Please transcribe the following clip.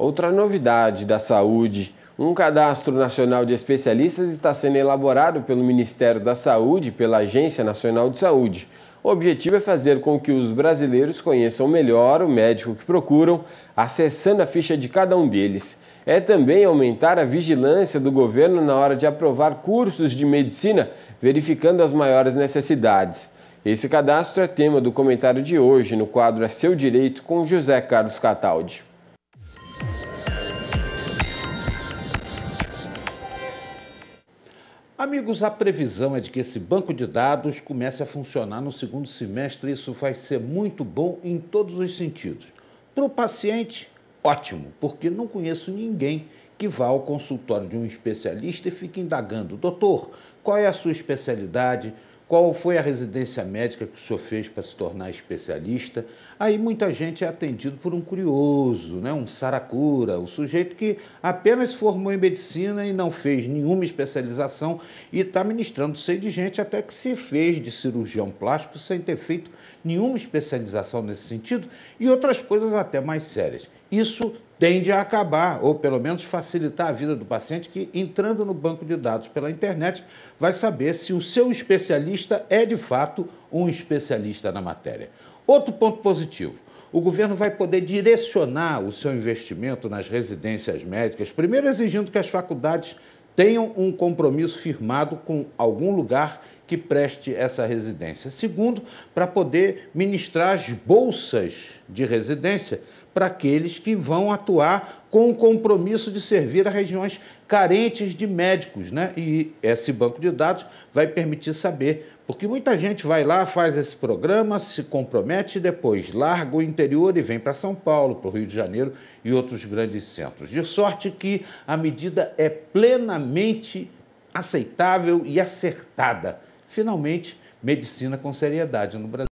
Outra novidade da saúde: um cadastro nacional de especialistas está sendo elaborado pelo Ministério da Saúde e pela Agência Nacional de Saúde. O objetivo é fazer com que os brasileiros conheçam melhor o médico que procuram, acessando a ficha de cada um deles. É também aumentar a vigilância do governo na hora de aprovar cursos de medicina, verificando as maiores necessidades. Esse cadastro é tema do comentário de hoje no quadro A é Seu Direito com José Carlos Cataldi. Amigos, a previsão é de que esse banco de dados comece a funcionar no segundo semestre e isso vai ser muito bom em todos os sentidos. Para o paciente, ótimo, porque não conheço ninguém que vá ao consultório de um especialista e fique indagando: doutor, qual é a sua especialidade? qual foi a residência médica que o senhor fez para se tornar especialista? Aí muita gente é atendido por um curioso, né? um saracura, o um sujeito que apenas formou em medicina e não fez nenhuma especialização e está ministrando sei de gente até que se fez de cirurgião plástico sem ter feito nenhuma especialização nesse sentido e outras coisas até mais sérias. Isso tende a acabar, ou pelo menos facilitar a vida do paciente que, entrando no banco de dados pela internet, vai saber se o seu especialista é de fato um especialista na matéria. Outro ponto positivo. O governo vai poder direcionar o seu investimento nas residências médicas, primeiro exigindo que as faculdades tenham um compromisso firmado com algum lugar que preste essa residência. Segundo, para poder ministrar as bolsas de residência para aqueles que vão atuar com o compromisso de servir a regiões carentes de médicos, né? E esse banco de dados vai permitir saber, porque muita gente vai lá, faz esse programa, se compromete e depois larga o interior e vem para São Paulo, para o Rio de Janeiro e outros grandes centros. De sorte que a medida é plenamente aceitável e acertada finalmente, medicina com seriedade no Brasil.